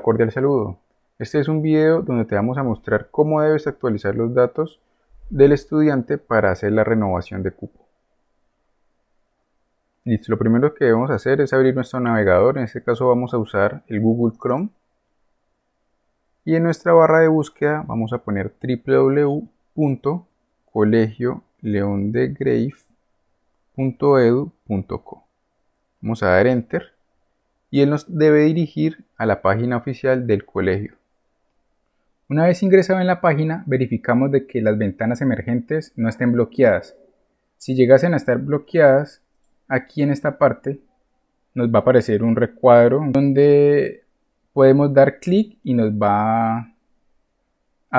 cordial saludo. Este es un video donde te vamos a mostrar cómo debes actualizar los datos del estudiante para hacer la renovación de cupo. Listo, lo primero que debemos hacer es abrir nuestro navegador, en este caso vamos a usar el Google Chrome y en nuestra barra de búsqueda vamos a poner www.colegioleondegrave.edu.co Vamos a dar Enter y él nos debe dirigir a la página oficial del colegio. Una vez ingresado en la página, verificamos de que las ventanas emergentes no estén bloqueadas. Si llegasen a estar bloqueadas, aquí en esta parte nos va a aparecer un recuadro donde podemos dar clic y nos va a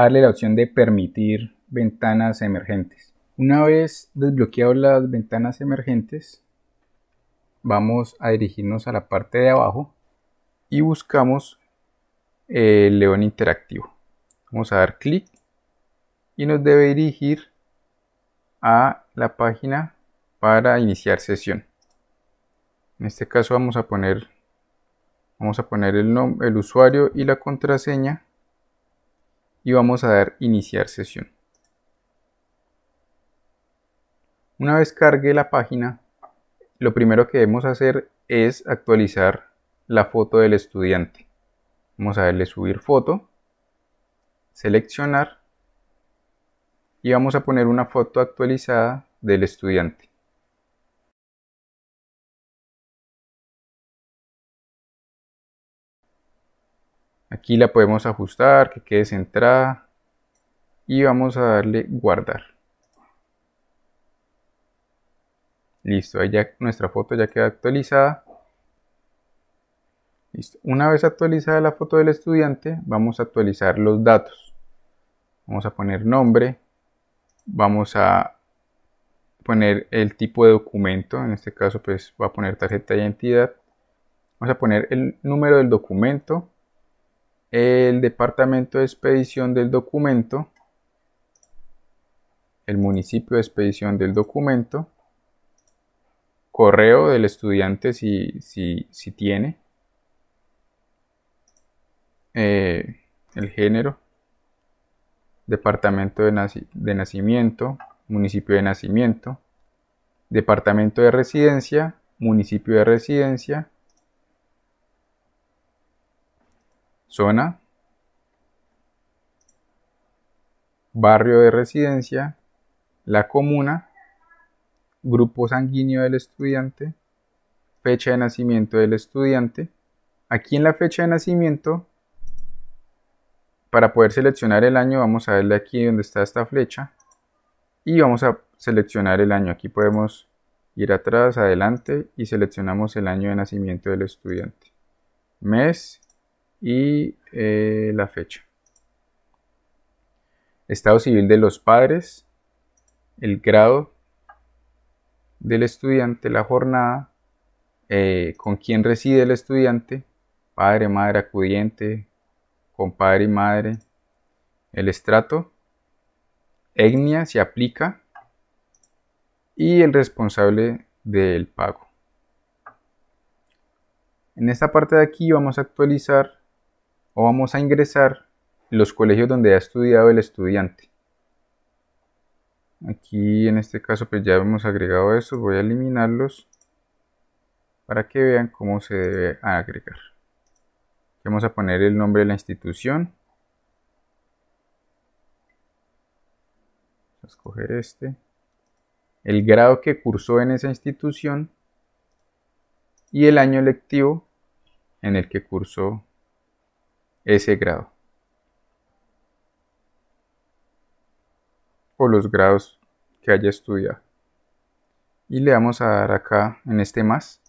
darle la opción de permitir ventanas emergentes. Una vez desbloqueadas las ventanas emergentes, vamos a dirigirnos a la parte de abajo y buscamos el león interactivo. Vamos a dar clic y nos debe dirigir a la página para iniciar sesión. En este caso vamos a poner vamos a poner el, el usuario y la contraseña y vamos a dar iniciar sesión. Una vez cargue la página, lo primero que debemos hacer es actualizar la foto del estudiante. Vamos a darle subir foto, seleccionar y vamos a poner una foto actualizada del estudiante. Aquí la podemos ajustar, que quede centrada y vamos a darle guardar. Listo, ya nuestra foto ya queda actualizada. Una vez actualizada la foto del estudiante, vamos a actualizar los datos. Vamos a poner nombre, vamos a poner el tipo de documento, en este caso pues va a poner tarjeta de identidad. Vamos a poner el número del documento, el departamento de expedición del documento, el municipio de expedición del documento, correo del estudiante si, tiene, eh, el género, departamento de, de nacimiento, municipio de nacimiento, departamento de residencia, municipio de residencia, zona, barrio de residencia, la comuna, grupo sanguíneo del estudiante, fecha de nacimiento del estudiante. Aquí en la fecha de nacimiento, para poder seleccionar el año, vamos a verle aquí donde está esta flecha y vamos a seleccionar el año. Aquí podemos ir atrás, adelante y seleccionamos el año de nacimiento del estudiante, mes y eh, la fecha. Estado civil de los padres, el grado del estudiante, la jornada, eh, con quién reside el estudiante, padre, madre, acudiente, compadre y madre, el estrato, etnia se aplica y el responsable del pago. En esta parte de aquí vamos a actualizar o vamos a ingresar los colegios donde ha estudiado el estudiante aquí en este caso pues ya hemos agregado eso, voy a eliminarlos para que vean cómo se debe agregar vamos a poner el nombre de la institución vamos a escoger este el grado que cursó en esa institución y el año lectivo en el que cursó ese grado los grados que haya estudiado. Y le vamos a dar acá en este más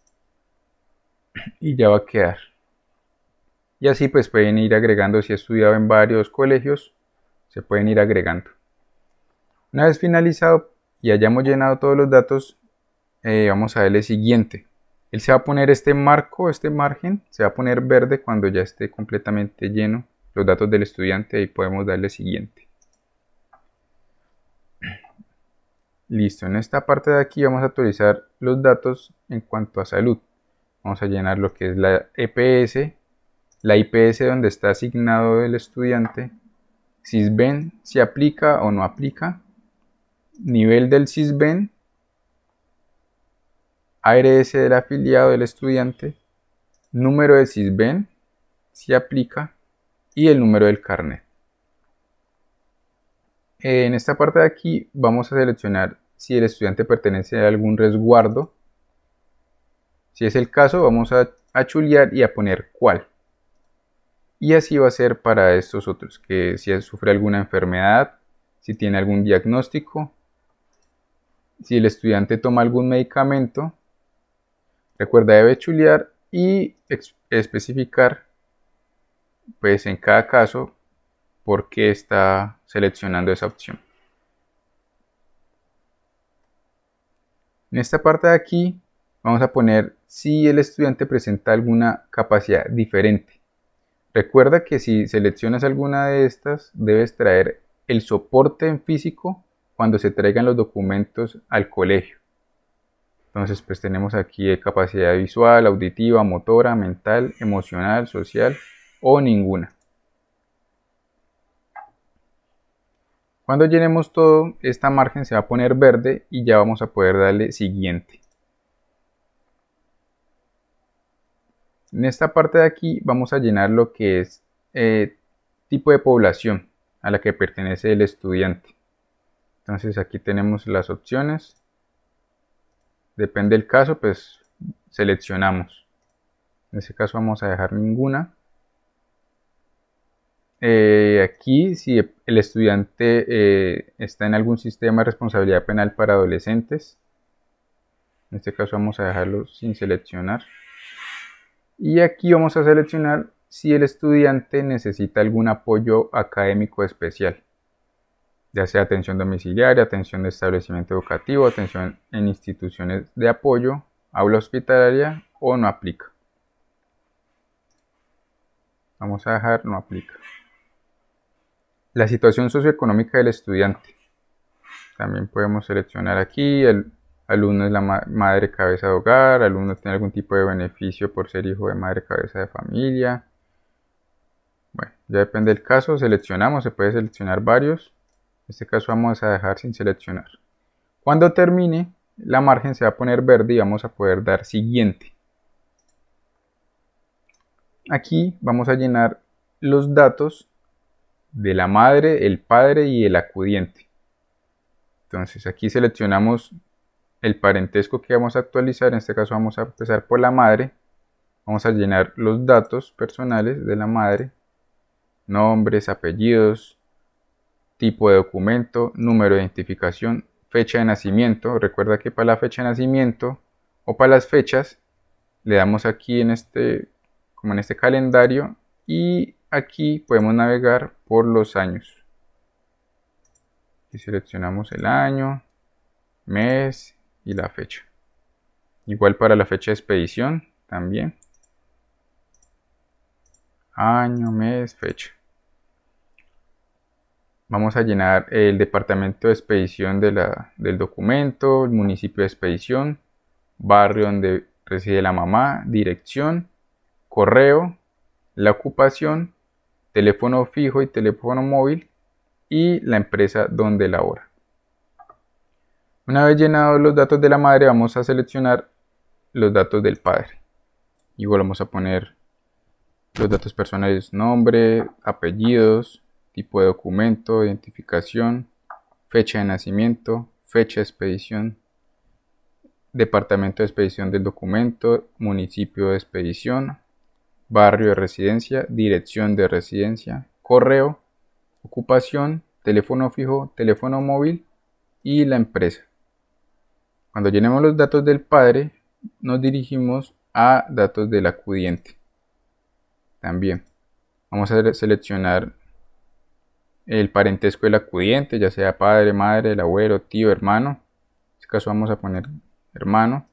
y ya va a quedar. Y así pues pueden ir agregando si ha estudiado en varios colegios, se pueden ir agregando. Una vez finalizado y hayamos llenado todos los datos, eh, vamos a darle siguiente. Él se va a poner este marco, este margen, se va a poner verde cuando ya esté completamente lleno los datos del estudiante y podemos darle siguiente. Listo, en esta parte de aquí vamos a actualizar los datos en cuanto a salud. Vamos a llenar lo que es la EPS, la IPS donde está asignado el estudiante, SISBEN, si aplica o no aplica, nivel del SISBEN, ARS del afiliado del estudiante, número de SISBEN, si aplica, y el número del carnet. En esta parte de aquí vamos a seleccionar si el estudiante pertenece a algún resguardo. Si es el caso, vamos a, chulear y a poner cuál. Y así va a ser para estos otros, que si sufre alguna enfermedad, si tiene algún diagnóstico, si el estudiante toma algún medicamento, recuerda debe chulear y especificar pues en cada caso por qué está seleccionando esa opción. En esta parte de aquí vamos a poner si el estudiante presenta alguna capacidad diferente. Recuerda que si seleccionas alguna de estas, debes traer el soporte en físico cuando se traigan los documentos al colegio. Entonces, pues tenemos aquí capacidad visual, auditiva, motora, mental, emocional, social o ninguna. Cuando llenemos todo, esta margen se va a poner verde y ya vamos a poder darle siguiente. En esta parte de aquí vamos a llenar lo que es eh, tipo de población a la que pertenece el estudiante. Entonces aquí tenemos las opciones. Depende del caso, pues seleccionamos. En este caso vamos a dejar ninguna. Eh, aquí, si el estudiante eh, está en algún sistema de responsabilidad penal para adolescentes. En este caso vamos a dejarlo sin seleccionar. Y aquí vamos a seleccionar si el estudiante necesita algún apoyo académico especial, ya sea atención domiciliaria, atención de establecimiento educativo, atención en instituciones de apoyo, aula hospitalaria o no aplica. Vamos a dejar no aplica. La situación socioeconómica del estudiante. También podemos seleccionar aquí, el alumno es la madre cabeza de hogar, El alumno tiene algún tipo de beneficio por ser hijo de madre cabeza de familia. Bueno, ya depende del caso, seleccionamos, se puede seleccionar varios. En este caso vamos a dejar sin seleccionar. Cuando termine, la margen se va a poner verde y vamos a poder dar siguiente. Aquí vamos a llenar los datos de la madre, el padre y el acudiente. Entonces aquí seleccionamos el parentesco que vamos a actualizar, en este caso vamos a empezar por la madre, vamos a llenar los datos personales de la madre, nombres, apellidos, tipo de documento, número de identificación, fecha de nacimiento. Recuerda que para la fecha de nacimiento o para las fechas le damos aquí en este como en este calendario y aquí podemos navegar por los años. Y seleccionamos el año, mes y la fecha. Igual para la fecha de expedición también. Año, mes, fecha. Vamos a llenar el departamento de expedición del documento, el municipio de expedición, barrio donde reside la mamá, dirección, correo, la ocupación teléfono fijo y teléfono móvil y la empresa donde labora. Una vez llenados los datos de la madre vamos a seleccionar los datos del padre. Y vamos a poner los datos personales, nombre, apellidos, tipo de documento, identificación, fecha de nacimiento, fecha de expedición, departamento de expedición del documento, municipio de expedición, barrio de residencia, dirección de residencia, correo, ocupación, teléfono fijo, teléfono móvil y la empresa. Cuando llenemos los datos del padre, nos dirigimos a datos del acudiente. También vamos a seleccionar el parentesco del acudiente, ya sea padre, madre, el abuelo, tío, hermano. En este caso vamos a poner hermano.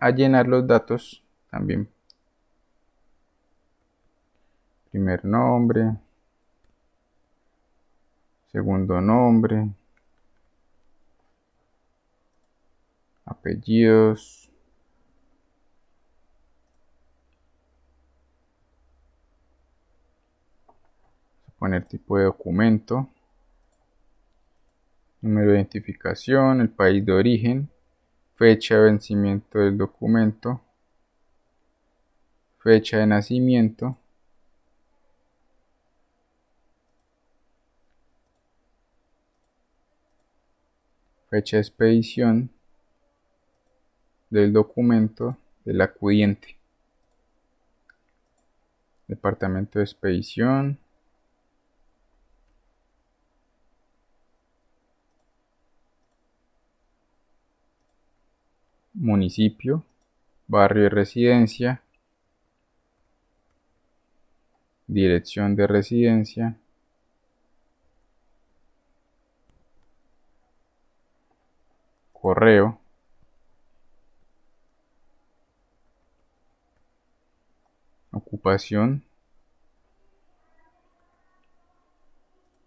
A llenar los datos también primer nombre, segundo nombre, apellidos, poner tipo de documento, número de identificación, el país de origen, fecha de vencimiento del documento, fecha de nacimiento, fecha de expedición del documento del acudiente, departamento de expedición, municipio, barrio y residencia, dirección de residencia, correo ocupación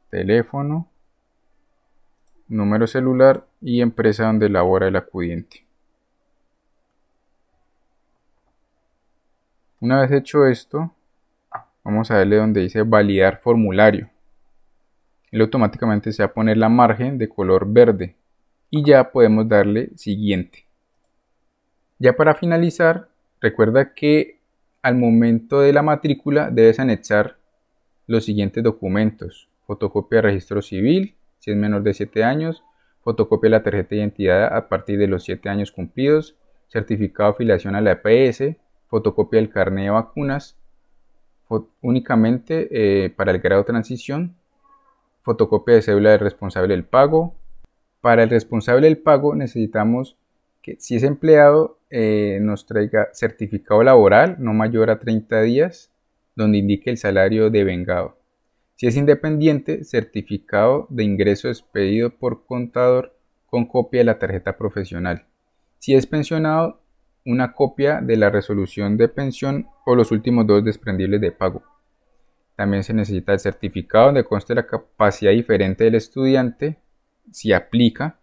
teléfono número celular y empresa donde labora el acudiente una vez hecho esto vamos a darle donde dice validar formulario él automáticamente se va a poner la margen de color verde y ya podemos darle siguiente. Ya para finalizar, recuerda que al momento de la matrícula debes anexar los siguientes documentos. Fotocopia de registro civil, si es menor de 7 años, fotocopia de la tarjeta de identidad a partir de los 7 años cumplidos, certificado de afiliación a la EPS, fotocopia del carnet de vacunas, únicamente eh, para el grado de transición, fotocopia de cédula del responsable del pago, para el responsable del pago necesitamos que si es empleado eh, nos traiga certificado laboral no mayor a 30 días donde indique el salario de vengado. Si es independiente, certificado de ingreso expedido por contador con copia de la tarjeta profesional. Si es pensionado, una copia de la resolución de pensión o los últimos dos desprendibles de pago. También se necesita el certificado donde conste la capacidad diferente del estudiante si aplica,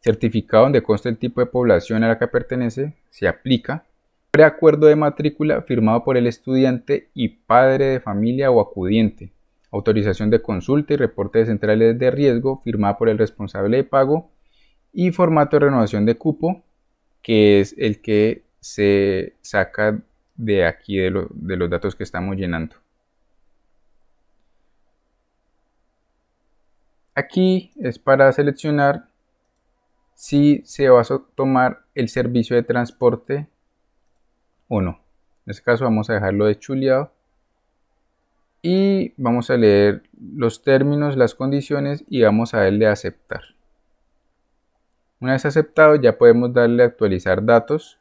certificado donde consta el tipo de población a la que pertenece, se aplica, preacuerdo de matrícula firmado por el estudiante y padre de familia o acudiente, autorización de consulta y reporte de centrales de riesgo firmada por el responsable de pago y formato de renovación de cupo, que es el que se saca de aquí de los datos que estamos llenando. Aquí es para seleccionar si se va a tomar el servicio de transporte o no. En este caso vamos a dejarlo de chuleado y vamos a leer los términos, las condiciones y vamos a darle a aceptar. Una vez aceptado ya podemos darle a actualizar datos.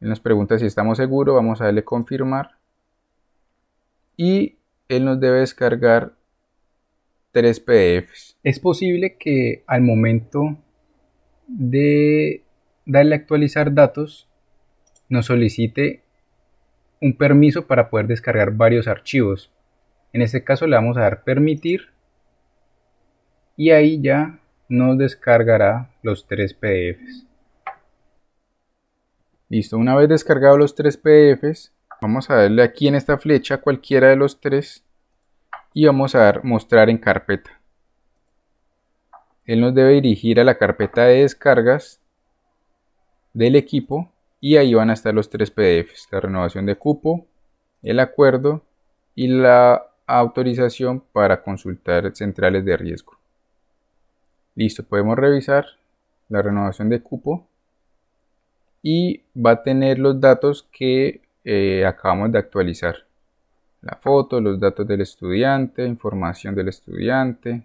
Él nos pregunta si estamos seguros, vamos a darle confirmar y él nos debe descargar tres PDFs. Es posible que al momento de darle a actualizar datos nos solicite un permiso para poder descargar varios archivos. En este caso le vamos a dar permitir y ahí ya nos descargará los tres PDFs. Listo, una vez descargados los tres PDFs, vamos a darle aquí en esta flecha cualquiera de los tres y vamos a dar mostrar en carpeta. Él nos debe dirigir a la carpeta de descargas del equipo y ahí van a estar los tres PDFs, la renovación de cupo, el acuerdo y la autorización para consultar centrales de riesgo. Listo, podemos revisar la renovación de cupo y va a tener los datos que eh, acabamos de actualizar la foto, los datos del estudiante, información del estudiante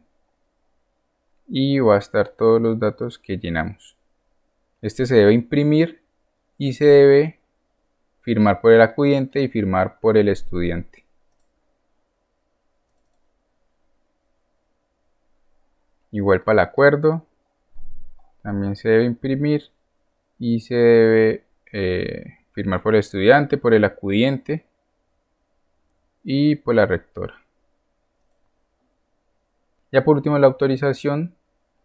y va a estar todos los datos que llenamos. Este se debe imprimir y se debe firmar por el acudiente y firmar por el estudiante. Igual para el acuerdo, también se debe imprimir y se debe eh, firmar por el estudiante, por el acudiente y por pues, la rectora. Ya por último la autorización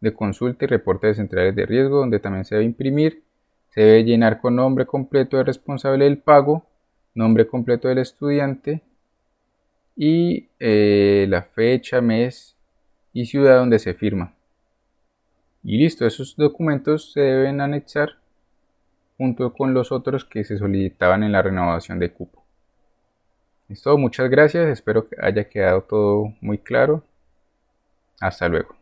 de consulta y reporte de centrales de riesgo donde también se debe imprimir, se debe llenar con nombre completo del responsable del pago, nombre completo del estudiante y eh, la fecha, mes y ciudad donde se firma. Y listo, esos documentos se deben anexar junto con los otros que se solicitaban en la renovación de cupo muchas gracias, espero que haya quedado todo muy claro. Hasta luego.